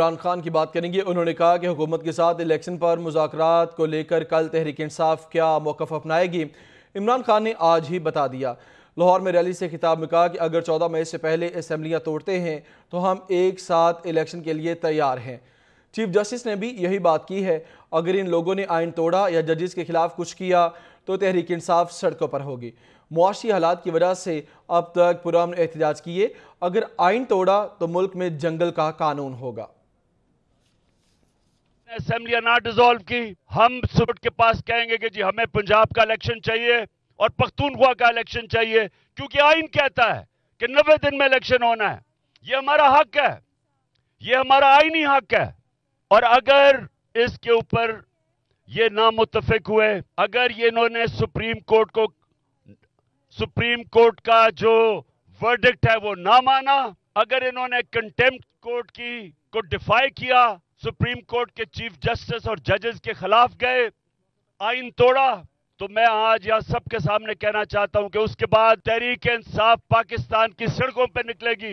इमरान खान की बात करेंगे उन्होंने कहा कि हुकूमत के साथ इलेक्शन पर मुजात को लेकर कल तहरीक इंसाफ क्या मौकफ अपनाएगी इमरान खान ने आज ही बता दिया लाहौर में रैली से खिताब में कहा कि अगर चौदह मई से पहले असम्बलियाँ तोड़ते हैं तो हम एक साथ इलेक्शन के लिए तैयार हैं चीफ जस्टिस ने भी यही बात की है अगर इन लोगों ने आइन तोड़ा या जजेस के खिलाफ कुछ किया तो तहरीक इंसाफ सड़कों पर होगी मुआशी हालात की वजह से अब तक पुरान एहतजाज किए अगर आइन तोड़ा तो मुल्क में जंगल का कानून होगा असेंबलियां ना डिजोल्व की हम सुबह के पास कहेंगे कि जी हमें पंजाब का इलेक्शन चाहिए और पख्तूनखुआ का इलेक्शन चाहिए क्योंकि आइन कहता है कि नब्बे दिन में इलेक्शन होना है यह हमारा हक है यह हमारा आइनी हक है और अगर इसके ऊपर ये नामुतफिक हुए अगर ये इन्होंने सुप्रीम कोर्ट को सुप्रीम कोर्ट का जो वर्डिक्ट है वो ना माना अगर इन्होंने कंटेम्प्ट कोर्ट की को डिफाई किया सुप्रीम कोर्ट के चीफ जस्टिस और जजेस के खिलाफ गए आइन तोड़ा तो मैं आज यहां सबके सामने कहना चाहता हूं कि उसके बाद तहरीक इंसाफ पाकिस्तान की सड़कों पर निकलेगी